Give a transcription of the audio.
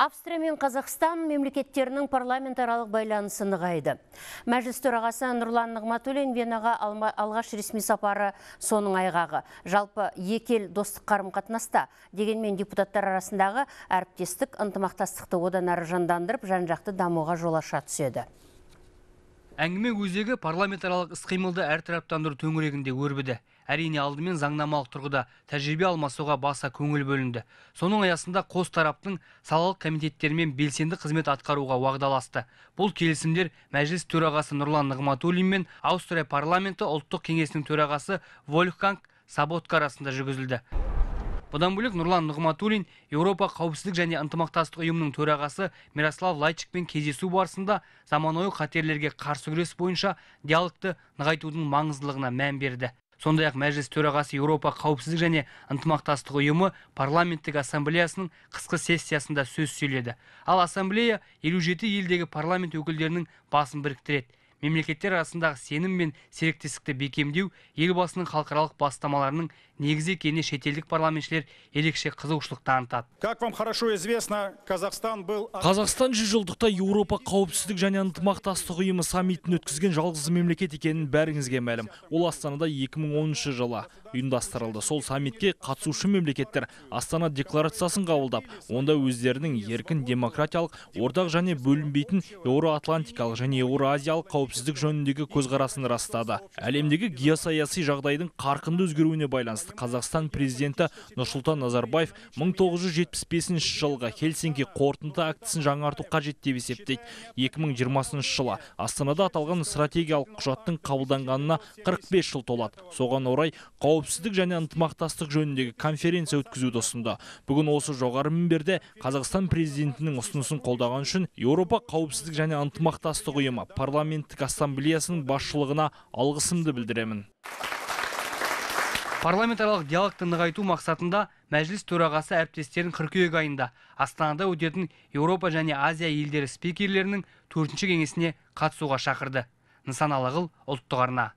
Австрия мен Қазақстан мемлекеттерінің парламентаралық байланысы нығайды. Мәжіліс төрағасы Нұрлан Нығматулин Венаға алғаш ресми сапары соның айғағы. Жалпы екел достық қарым қатынаста дегенмен депутаттар арасындағы әріптестік ынтымақтастықты одан әрі жандандырып, жан жақты дамуға жол аша түседі әңгіме өзегі парламентаралық іс қимылды әртараптандыру төңірегінде өрбіді әрине алдымен заңнамалық тұрғыда тәжірибе алмасуға баса көңіл бөлінді соның аясында қос тараптың салалық комитеттерімен белсенді қызмет атқаруға уағдаласты бұл келісімдер мәжіліс төрағасы нұрлан нығматуллин мен аустрия парламенті ұлттық кеңесінің төрағасы вольфганг сабодка арасында жүргізілді бұдан бөлек нұрлан Нұғматулин еуропа қауіпсіздік және ынтымақтастық ұйымының төрағасы мирослав лайчикпен кездесу барысында заманауи қатерлерге қарсы күрес бойынша диалогты нығайтудың маңыздылығына мән берді сондай ақ мәжіліс төрағасы еуропа қауіпсіздік және ынтымақтастық ұйымы парламенттік ассамблеясының қысқы сессиясында сөз сөйледі ал ассамблея елу елдегі парламент өкілдерінің басын біріктіреді мемлекеттер арасындағы сенім мен серіктестікті бекемдеу елбасының халықаралық бастамаларының негізі екеніне шетелдік парламентшілер ерекше қызығушылық танытады как вам хорошо известно казахстан был қазақстан жүз жылдықта еуропа қауіпсіздік және ынтымақтастық ұйымы саммитін өткізген жалғыз мемлекет екенін бәріңізге мәлім ол астанада 2010 жылы ұйымдастырылды сол саммитке қатысушы мемлекеттер астана декларациясын қабылдап онда өздерінің еркін демократиялық ортақ және бөлінбейтін еуроатлантикалық және еуразиялық қауіпсіздік жөніндегі көзқарасын растады әлемдегі геосаяси жағдайдың қарқынды өзгеруіне байланысты қазақстан президенті нұрсұлтан назарбаев 1975 жылғы хельсинки қорытынды актісін жаңарту қажет деп есептейді 2020 жылы Астанада аталған стратегиялық құжаттың қабылданғанына 45 жыл толады соған орай қауіп қауіпсіздік және ынтымақтастық жөніндегі конференция өткізуді ұсынды бүгін осы жоғары мінберде қазақстан президентінің ұсынысын қолдаған үшін еуропа қауіпсіздік және ынтымақтастық ұйымы парламенттік ассамблеясының басшылығына алғысымды білдіремін парламентаралық диалогты нығайту мақсатында мәжіліс төрағасы әріптестерін қыркүйек айында астанада өтетін еуропа және азия елдері спикерлерінің төртінші кеңесіне қатысуға шақырды нысаналы ұлттық арна